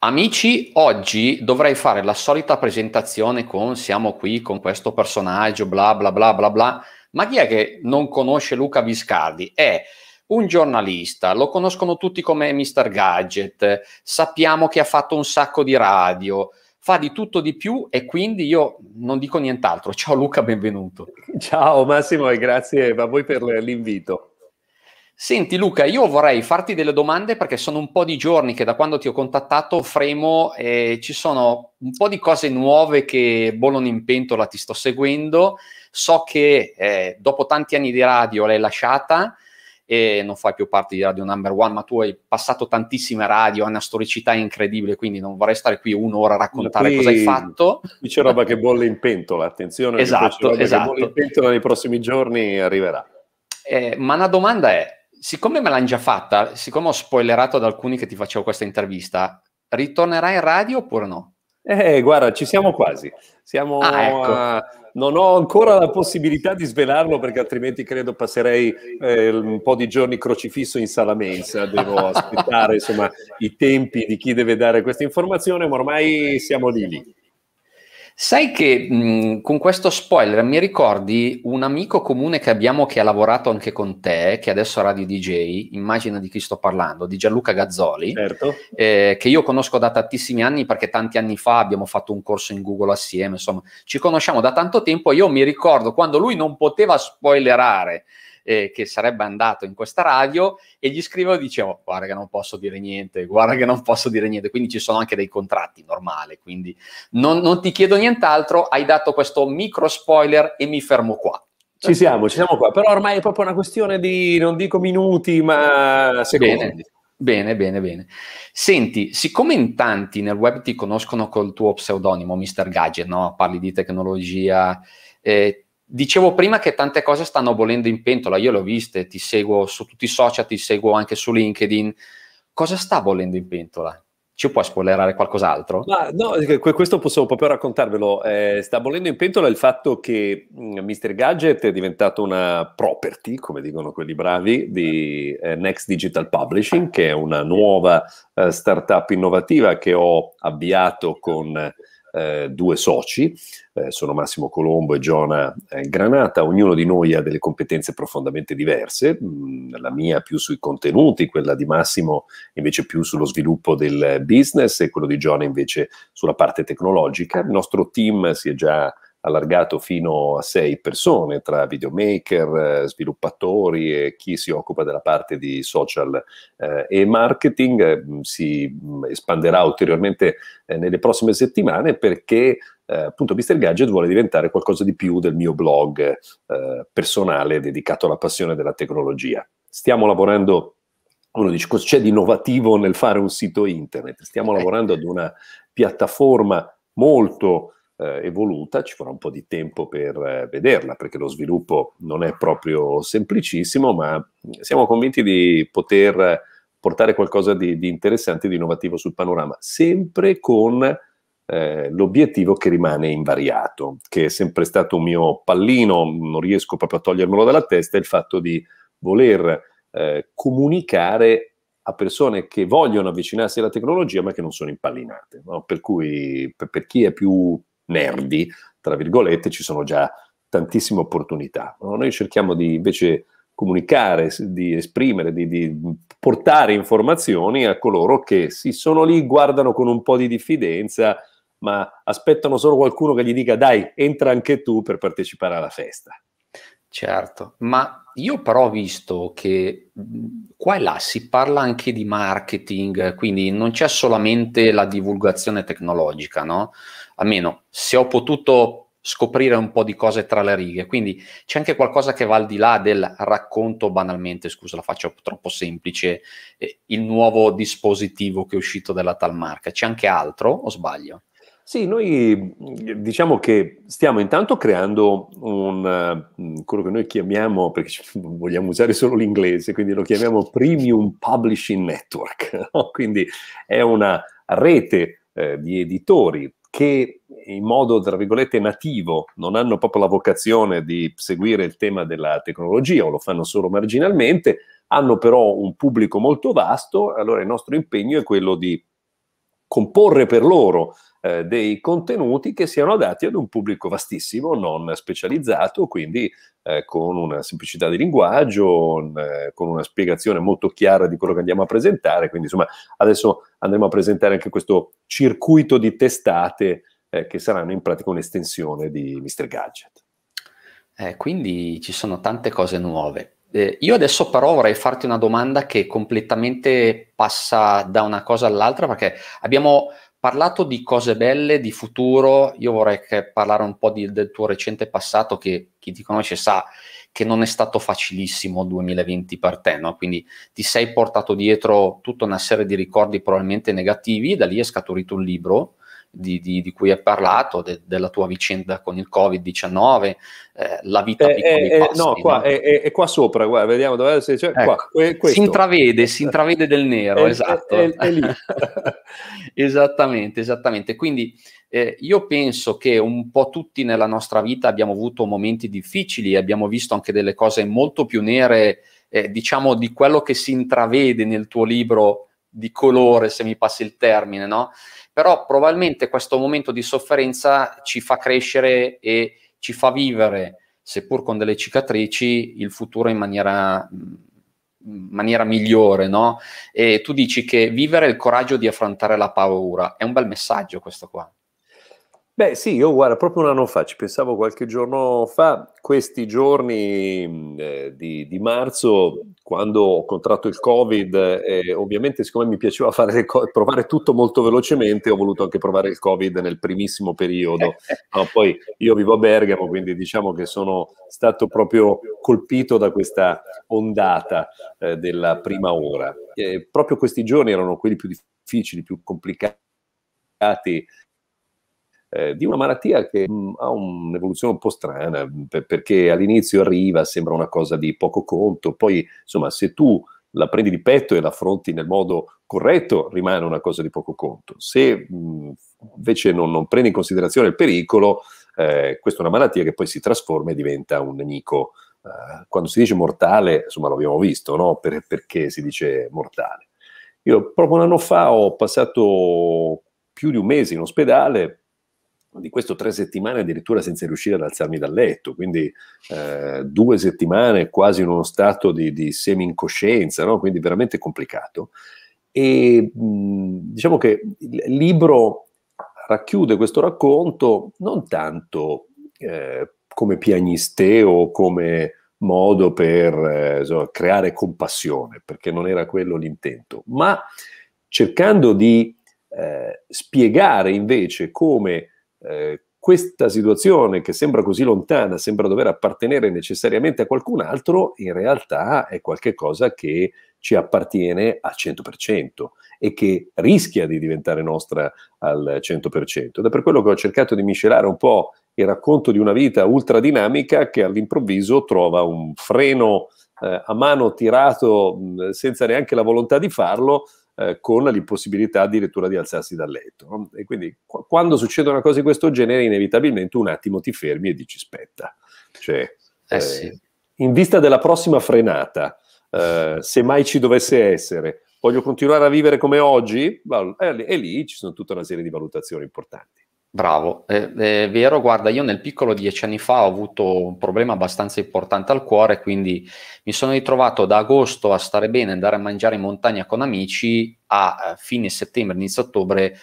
Amici, oggi dovrei fare la solita presentazione con siamo qui con questo personaggio, bla bla bla bla bla, ma chi è che non conosce Luca Viscardi? È un giornalista, lo conoscono tutti come Mr. Gadget, sappiamo che ha fatto un sacco di radio, fa di tutto di più e quindi io non dico nient'altro. Ciao Luca, benvenuto. Ciao Massimo e grazie a voi per l'invito. Senti Luca, io vorrei farti delle domande perché sono un po' di giorni che da quando ti ho contattato fremo e eh, ci sono un po' di cose nuove che bollono in pentola, ti sto seguendo. So che eh, dopo tanti anni di radio l'hai lasciata e non fai più parte di Radio Number One, ma tu hai passato tantissime radio, hai una storicità incredibile, quindi non vorrei stare qui un'ora a raccontare qui, cosa hai fatto. Qui c'è roba che bolle in pentola, attenzione. Esatto, esatto. Che bolle in esatto. pentola nei prossimi giorni arriverà. Eh, ma una domanda è, siccome me l'hanno già fatta, siccome ho spoilerato ad alcuni che ti facevo questa intervista, ritornerà in radio oppure no? Eh, guarda, ci siamo quasi. Siamo ah, ecco. a... Eh, non ho ancora la possibilità di svelarlo perché altrimenti credo passerei eh, un po' di giorni crocifisso in sala mensa. Devo aspettare insomma, i tempi di chi deve dare questa informazione, ma ormai siamo lì lì. Sai che mh, con questo spoiler mi ricordi un amico comune che abbiamo che ha lavorato anche con te, che adesso è Radio DJ, immagina di chi sto parlando, di Gianluca Gazzoli, certo. eh, che io conosco da tantissimi anni perché tanti anni fa abbiamo fatto un corso in Google assieme, insomma ci conosciamo da tanto tempo, io mi ricordo quando lui non poteva spoilerare eh, che sarebbe andato in questa radio e gli scrivevo dicevo guarda che non posso dire niente, guarda che non posso dire niente, quindi ci sono anche dei contratti normale, quindi non, non ti chiedo nient'altro, hai dato questo micro spoiler e mi fermo qua. Ci siamo, ci siamo qua, però ormai è proprio una questione di, non dico minuti, ma secondi. Bene. Bene, bene, bene. Senti, siccome in tanti nel web ti conoscono col tuo pseudonimo, Mr. Gadget, no? parli di tecnologia, eh, Dicevo prima che tante cose stanno bollendo in pentola, io le ho viste, ti seguo su tutti i social, ti seguo anche su LinkedIn. Cosa sta bollendo in pentola? Ci puoi spoilerare qualcos'altro? Ma no, eh, questo posso proprio raccontarvelo. Eh, sta bollendo in pentola il fatto che Mr. Mm, Gadget è diventato una property, come dicono quelli bravi, di eh, Next Digital Publishing, che è una nuova eh, startup innovativa che ho avviato con eh, due soci, eh, sono Massimo Colombo e Giona eh, Granata, ognuno di noi ha delle competenze profondamente diverse, mm, la mia più sui contenuti, quella di Massimo invece più sullo sviluppo del business e quello di Giona invece sulla parte tecnologica. Il nostro team si è già allargato fino a sei persone tra videomaker, eh, sviluppatori e chi si occupa della parte di social eh, e marketing. Eh, si espanderà ulteriormente eh, nelle prossime settimane perché eh, appunto Mr. Gadget vuole diventare qualcosa di più del mio blog eh, personale dedicato alla passione della tecnologia. Stiamo lavorando uno dice cosa c'è di innovativo nel fare un sito internet? Stiamo lavorando ad una piattaforma molto eh, evoluta, ci vorrà un po' di tempo per eh, vederla, perché lo sviluppo non è proprio semplicissimo, ma siamo convinti di poter portare qualcosa di, di interessante, di innovativo sul panorama, sempre con eh, l'obiettivo che rimane invariato, che è sempre stato un mio pallino, non riesco proprio a togliermelo dalla testa, è il fatto di voler eh, comunicare a persone che vogliono avvicinarsi alla tecnologia ma che non sono impallinate. No? Per cui per, per, chi è più nerdi, tra virgolette, ci sono già tantissime opportunità. No? Noi cerchiamo di invece comunicare, di esprimere, di, di, portare informazioni a coloro che si sono lì, guardano con un po' di diffidenza, ma aspettano solo qualcuno che gli dica dai, entra anche tu per partecipare alla festa. Certo, ma io però ho visto che mhmm, qua e là si parla anche di marketing, quindi non c'è solamente la divulgazione tecnologica, no? almeno se ho potuto scoprire un po' di cose tra le righe, quindi c'è anche qualcosa che va al di là del racconto banalmente, scusa la faccio troppo semplice, eh, il nuovo dispositivo che è uscito dalla tal marca, c'è anche altro o sbaglio? Sì, noi diciamo che stiamo intanto creando un, eh, quello che noi chiamiamo, perché vogliamo usare solo l'inglese, quindi lo chiamiamo Premium Publishing Network, no? quindi è una rete eh, di editori che in modo, tra virgolette, nativo non hanno proprio la vocazione di seguire il tema della tecnologia o lo fanno solo marginalmente, hanno però un pubblico molto vasto, allora il nostro impegno è quello di comporre per loro eh, dei contenuti che siano adatti ad un pubblico vastissimo, non specializzato, quindi eh, con una semplicità di linguaggio, eh, con una spiegazione molto chiara di quello che andiamo a presentare. Quindi, insomma, adesso andremo a presentare anche questo circuito di testate eh, che saranno in pratica un'estensione di Mr. Gadget. Eh, quindi ci sono tante cose nuove. Eh, io adesso però vorrei farti una domanda che completamente passa da una cosa all'altra perché abbiamo parlato di cose belle, di futuro, io vorrei parlare un po' di, del tuo recente passato che chi ti conosce sa che non è stato facilissimo il 2020 per te, no? quindi ti sei portato dietro tutta una serie di ricordi probabilmente negativi, da lì è scaturito un libro di, di, di cui hai parlato, de, della tua vicenda con il Covid-19, eh, la vita eh, piccoli eh, eh passi, No, qua, no? È, è, qua sopra, guarda, vediamo dove si, cioè, ecco, eh, qua, si intravede, si intravede del nero, esatto. È, lì. esattamente, esattamente. Quindi eh, io penso che un po' tutti nella nostra vita abbiamo avuto momenti difficili, abbiamo visto anche delle cose molto più nere, eh, diciamo, di quello che si intravede nel tuo libro di colore, se mi passi il termine, no? Però probabilmente questo momento di sofferenza ci fa crescere e ci fa vivere, seppur con delle cicatrici, il futuro in maniera, in maniera migliore, no? E tu dici che vivere il coraggio di affrontare la paura è un bel messaggio questo qua. Beh sì, io guarda, proprio un anno fa, ci pensavo qualche giorno fa, questi giorni mm, eh, di, di, marzo, quando ho contratto il Covid, eh, ovviamente siccome mi piaceva co- provare tutto molto velocemente, ho voluto anche provare il Covid nel primissimo periodo. No, poi io vivo a Bergamo, quindi diciamo che sono stato proprio colpito da questa ondata eh, della prima ora. proprio questi giorni erano quelli più difficili, più complicati eh, di una malattia che mh, mm, ha un'evoluzione un po' strana, mm, per, perché all'inizio arriva, sembra una cosa di poco conto, poi insomma se tu la prendi di petto e la affronti nel modo corretto, rimane una cosa di poco conto. Se mh, mm, invece non, non, prendi in considerazione il pericolo, eh, questa è una malattia che poi si trasforma e diventa un nemico. Eh, quando si dice mortale, insomma, l'abbiamo visto, no? per, perché si dice mortale. Io proprio un anno fa ho passato più di un mese in ospedale di questo tre settimane addirittura senza riuscire ad alzarmi dal letto, quindi eh, due settimane quasi in uno stato di, di semi-incoscienza, no? quindi veramente complicato. E mh, diciamo che il libro racchiude questo racconto non tanto eh, come piagnisteo, come modo per eh, insomma, creare compassione, perché non era quello l'intento, ma cercando di eh, spiegare invece come eh, questa situazione che sembra così lontana, sembra dover appartenere necessariamente a qualcun altro, in realtà è qualcosa che ci appartiene al 100% e che rischia di diventare nostra al 100%. Ed è per quello che ho cercato di miscelare un po' il racconto di una vita ultradinamica che all'improvviso trova un freno eh, a mano tirato mh, senza neanche la volontà di farlo, eh, con l'impossibilità addirittura di alzarsi dal letto. No? E quindi qu- quando succede una cosa di questo genere, inevitabilmente un attimo ti fermi e dici aspetta. Cioè, eh, eh sì. In vista della prossima frenata, eh, se mai ci dovesse essere, voglio continuare a vivere come oggi? E lì ci sono tutta una serie di valutazioni importanti. Bravo, è, eh, è, eh, vero, guarda, io nel piccolo dieci anni fa ho avuto un problema abbastanza importante al cuore, quindi mi sono ritrovato da agosto a stare bene, andare a mangiare in montagna con amici, a, eh, fine settembre, inizio ottobre,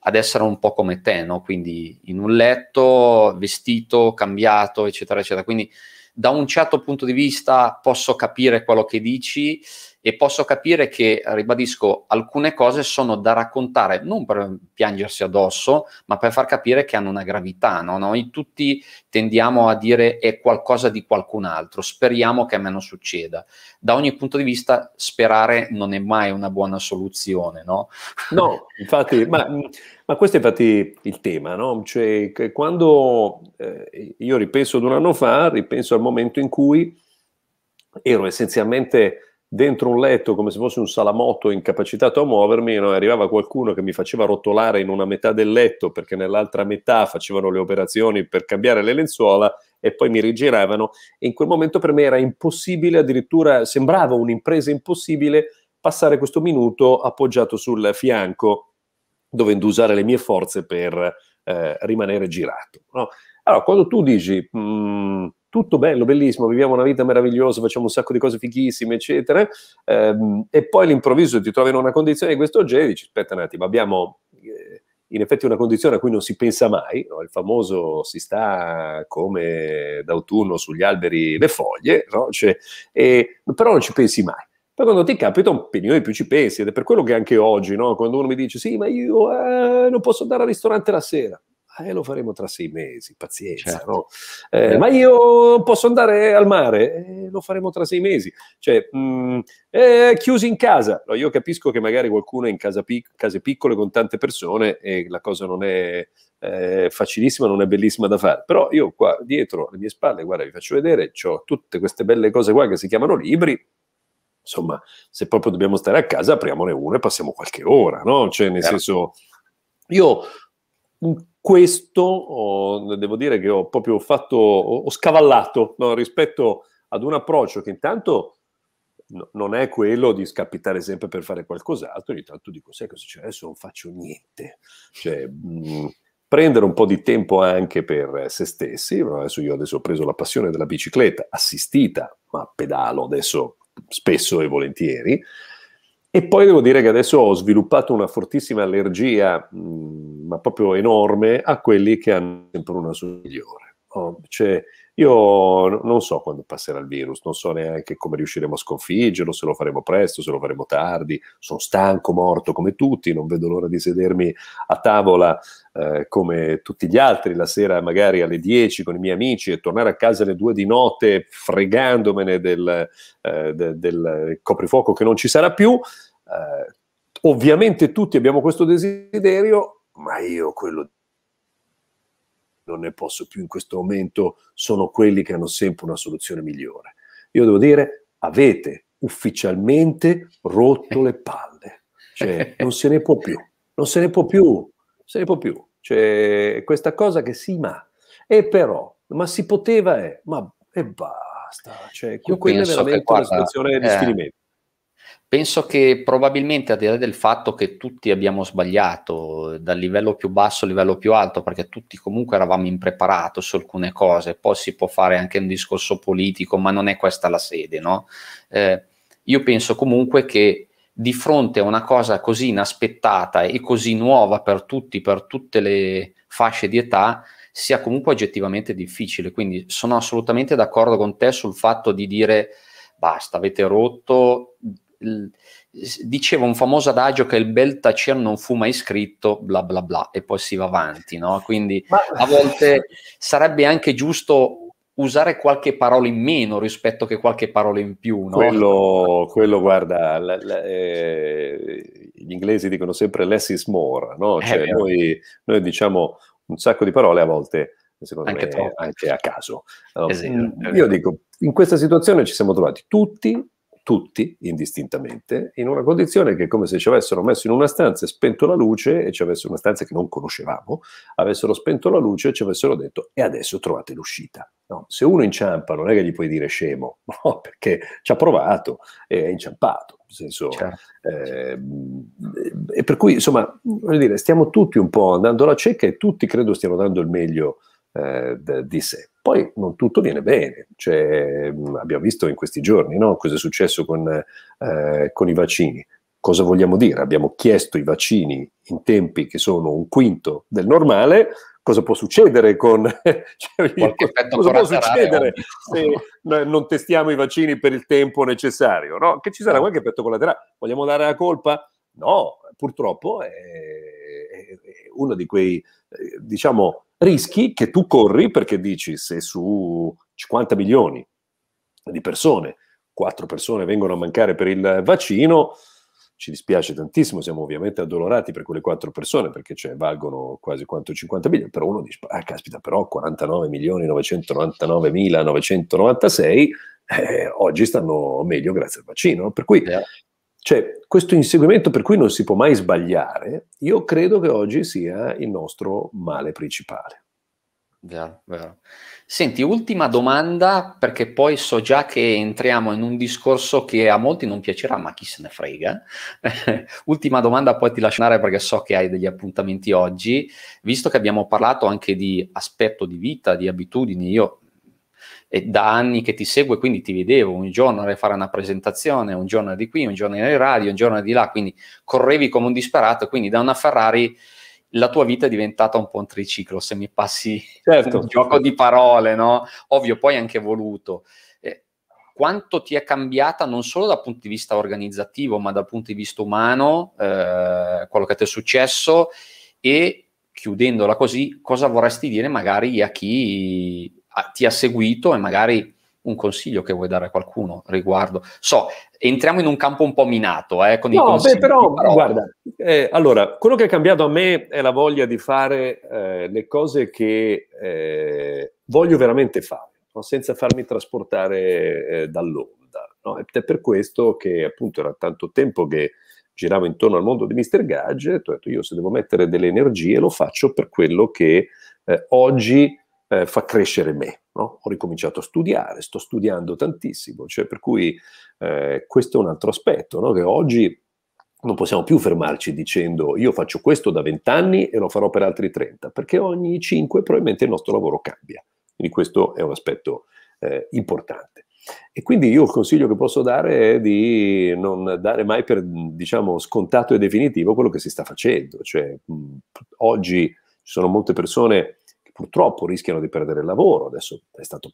ad essere un po' come te, no? quindi in un letto, vestito, cambiato, eccetera, eccetera. Quindi da un certo punto di vista posso capire quello che dici, e posso capire che, ribadisco, alcune cose sono da raccontare, non per piangersi addosso, ma per far capire che hanno una gravità. No? Noi tutti tendiamo a dire è qualcosa di qualcun altro, speriamo che a me non succeda. Da ogni punto di vista sperare non è mai una buona soluzione. No, no infatti, ma, ma, questo è infatti il tema. No? Cioè, quando eh, io ripenso ad un anno fa, ripenso al momento in cui ero essenzialmente dentro un letto come se fosse un salamotto incapacitato a muovermi, no? arrivava qualcuno che mi faceva rotolare in una metà del letto perché nell'altra metà facevano le operazioni per cambiare le lenzuola e poi mi rigiravano e in quel momento per me era impossibile, addirittura sembrava un'impresa impossibile passare questo minuto appoggiato sul fianco dovendo usare le mie forze per eh, rimanere girato. No? Allora, quando tu dici... Mm, tutto bello, bellissimo, viviamo una vita meravigliosa, facciamo un sacco di cose fighissime, eccetera, ehm, e poi all'improvviso ti trovi in una condizione di questo genere e dici, aspetta un attimo, abbiamo eh, in effetti una condizione a cui non si pensa mai, no? il famoso si sta come d'autunno sugli alberi le foglie, no? cioè, eh, però non ci pensi mai. Poi quando ti capita un pignone più ci pensi, ed è per quello che anche oggi, no? quando uno mi dice, sì, ma io eh, non posso andare al ristorante la sera, eh, lo faremo tra sei mesi, pazienza, certo. no? eh, certo. ma io posso andare al mare, eh, lo faremo tra sei mesi, cioè, mh, mm, eh, chiusi in casa, no, io capisco che magari qualcuno è in casa pic- case piccole con tante persone e la cosa non è eh, facilissima, non è bellissima da fare, però io qua dietro alle mie spalle, guarda, vi faccio vedere, ho tutte queste belle cose qua che si chiamano libri, insomma, se proprio dobbiamo stare a casa, apriamone uno e passiamo qualche ora, no? Cioè, nel certo. senso, io questo oh, devo dire che ho proprio fatto, ho scavallato no, rispetto ad un approccio che intanto no, non è quello di scapitare sempre per fare qualcos'altro, ogni tanto dico, sai cosa c'è, adesso non faccio niente. Cioè, mh, mm, prendere un po' di tempo anche per se stessi, adesso io adesso ho preso la passione della bicicletta assistita, ma pedalo adesso spesso e volentieri, e poi devo dire che adesso ho sviluppato una fortissima allergia, mh, mm, ma proprio enorme, a quelli che hanno sempre una sua migliore. No? Cioè, io non so quando passerà il virus, non so neanche come riusciremo a sconfiggerlo, se lo faremo presto, se lo faremo tardi. Sono stanco, morto come tutti, non vedo l'ora di sedermi a tavola eh, come tutti gli altri la sera magari alle 10 con i miei amici e tornare a casa alle 2 di notte fregandomene del, eh, de, del coprifuoco che non ci sarà più. Eh, ovviamente tutti abbiamo questo desiderio, ma io quello di non ne posso più in questo momento, sono quelli che hanno sempre una soluzione migliore. Io devo dire, avete ufficialmente rotto le palle, cioè non se ne può più, non se ne può più, non se ne può più. Cioè, questa cosa che sì, ma, e però, ma si poteva, eh, ma e basta. Cioè, quella è veramente guarda, una situazione di eh, sfinimento. Penso che probabilmente, a dire del fatto che tutti abbiamo sbagliato, dal livello più basso al livello più alto, perché tutti comunque eravamo impreparati su alcune cose, poi si può fare anche un discorso politico, ma non è questa la sede, no? Eh, io penso comunque che di fronte a una cosa così inaspettata e così nuova per tutti, per tutte le fasce di età, sia comunque oggettivamente difficile. Quindi sono assolutamente d'accordo con te sul fatto di dire basta, avete rotto, diceva un famoso adagio che il bel tacer non fu mai scritto, bla bla bla, e poi si va avanti, no? Quindi Ma... a volte sarebbe anche giusto usare qualche parola in meno rispetto che qualche parola in più, no? Quello, quello guarda, la, la, eh, gli inglesi dicono sempre less is more, no? Eh, cioè eh, noi, noi diciamo un sacco di parole a volte secondo anche me, troppo. anche a caso. Esatto. Mm, io dico, in questa situazione ci siamo trovati tutti tutti indistintamente, in una condizione che è come se ci avessero messo in una stanza e spento la luce e ci avessero una stanza che non conoscevamo, avessero spento la luce e ci avessero detto e adesso trovate l'uscita. No, se uno inciampa non è che gli puoi dire scemo, no, perché ci ha provato e è inciampato. Senso, certo. eh, e per cui, insomma, dire, stiamo tutti un po' andando alla cieca e tutti credo stiano dando il meglio eh, di sé. Poi non tutto viene bene, cioè, mm, abbiamo visto in questi giorni no? cosa è successo con, eh, con i vaccini. Cosa vogliamo dire? Abbiamo chiesto i vaccini in tempi che sono un quinto del normale, cosa può succedere con cioè, cosa può succedere se non testiamo i vaccini per il tempo necessario no? che ci sarà certo. qualche effetto collaterale vogliamo dare la colpa? no, purtroppo è, è, è uno di quei eh, diciamo rischi che tu corri perché dici se su 50 milioni di persone, quattro persone vengono a mancare per il vaccino, ci dispiace tantissimo, siamo ovviamente addolorati per quelle quattro persone perché cioè, valgono quasi quanto 50 milioni, però uno dice, ah caspita, però 49 milioni 999 mila 996 eh, oggi stanno meglio grazie al vaccino, per cui... Yeah cioè, questo inseguimento per cui non si può mai sbagliare, io credo che oggi sia il nostro male principale. Vero, vero. Senti, ultima domanda, perché poi so già che entriamo in un discorso che a molti non piacerà, ma chi se ne frega. ultima domanda, poi ti lascio andare perché so che hai degli appuntamenti oggi. Visto che abbiamo parlato anche di aspetto di vita, di abitudini, io e da anni che ti segue, quindi ti vedevo un giorno a fare una presentazione, un giorno di qui, un giorno in radio, un giorno di là, quindi correvi come un disperato, quindi da una Ferrari la tua vita è diventata un po' un triciclo, se mi passi certo. un gioco di parole, no? Ovvio, poi anche voluto. Eh, quanto ti è cambiata non solo dal punto di vista organizzativo, ma dal punto di vista umano, eh, quello che ti è successo e chiudendola così, cosa vorresti dire magari a chi ti ha seguito e magari un consiglio che vuoi dare a qualcuno riguardo? So, entriamo in un campo un po' minato eh, con no, i consigli. Beh, però, guarda, eh, allora, quello che è cambiato a me è la voglia di fare eh, le cose che eh, voglio veramente fare, no? senza farmi trasportare eh, dall'onda. No? Ed è per questo che appunto era tanto tempo che giravo intorno al mondo di Mr. Gadget, ho detto io se devo mettere delle energie lo faccio per quello che eh, oggi eh, fa crescere me. No? Ho ricominciato a studiare, sto studiando tantissimo, cioè per cui eh, questo è un altro aspetto, no? che oggi non possiamo più fermarci dicendo io faccio questo da vent'anni e lo farò per altri 30, perché ogni 5 probabilmente il nostro lavoro cambia. Quindi questo è un aspetto eh, importante. E quindi io il consiglio che posso dare è di non dare mai per diciamo, scontato e definitivo quello che si sta facendo. Cioè, mh, oggi ci sono molte persone purtroppo rischiano di perdere il lavoro, adesso è stato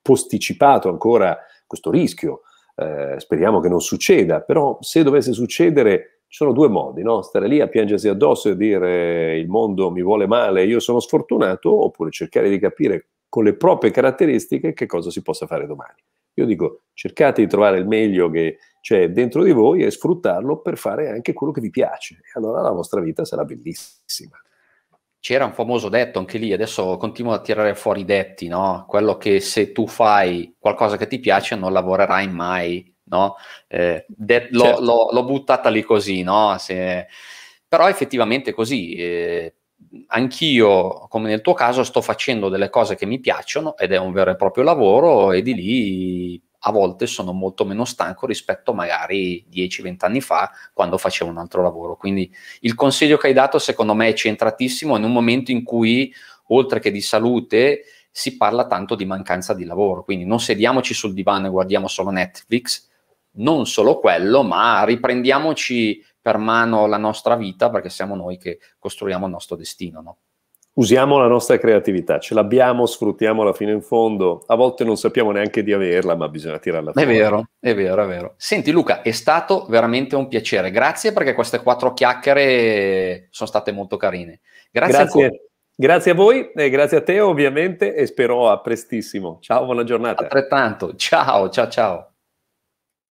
posticipato ancora questo rischio, eh, speriamo che non succeda, però se dovesse succedere ci sono due modi, no? stare lì a piangersi addosso e dire il mondo mi vuole male, io sono sfortunato, oppure cercare di capire con le proprie caratteristiche che cosa si possa fare domani. Io dico cercate di trovare il meglio che c'è dentro di voi e sfruttarlo per fare anche quello che vi piace. E allora la vostra vita sarà bellissima c'era un famoso detto anche lì, adesso continuo a tirare fuori i detti, no? Quello che se tu fai qualcosa che ti piace non lavorerai mai, no? Eh, de- certo. l'ho, l'ho, buttata lì così, no? Se... Però effettivamente così. Eh, anch'io, come nel tuo caso, sto facendo delle cose che mi piacciono ed è un vero e proprio lavoro e di lì a volte sono molto meno stanco rispetto magari 10-20 anni fa quando facevo un altro lavoro. Quindi il consiglio che hai dato secondo me è centratissimo in un momento in cui oltre che di salute si parla tanto di mancanza di lavoro, quindi non sediamoci sul divano e guardiamo solo Netflix, non solo quello, ma riprendiamoci per mano la nostra vita perché siamo noi che costruiamo il nostro destino, no? usiamo la nostra creatività, ce l'abbiamo, sfruttiamola fino in fondo, a volte non sappiamo neanche di averla, ma bisogna tirarla fuori. È vero, è vero, è vero. Senti Luca, è stato veramente un piacere, grazie perché queste quattro chiacchiere sono state molto carine. Grazie, grazie. grazie a voi e grazie a te ovviamente e spero a prestissimo. Ciao, buona giornata. Altrettanto, ciao, ciao, ciao.